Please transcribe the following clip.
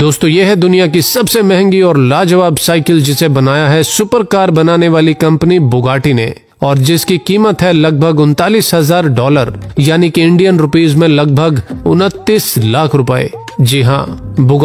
दोस्तों ये है दुनिया की सबसे महंगी और लाजवाब साइकिल जिसे बनाया है सुपर कार बनाने वाली कंपनी बुगाटी ने और जिसकी कीमत है लगभग उनतालीस हजार डॉलर यानी कि इंडियन रुपीज में लगभग उनतीस लाख रुपए जी हाँ बुगा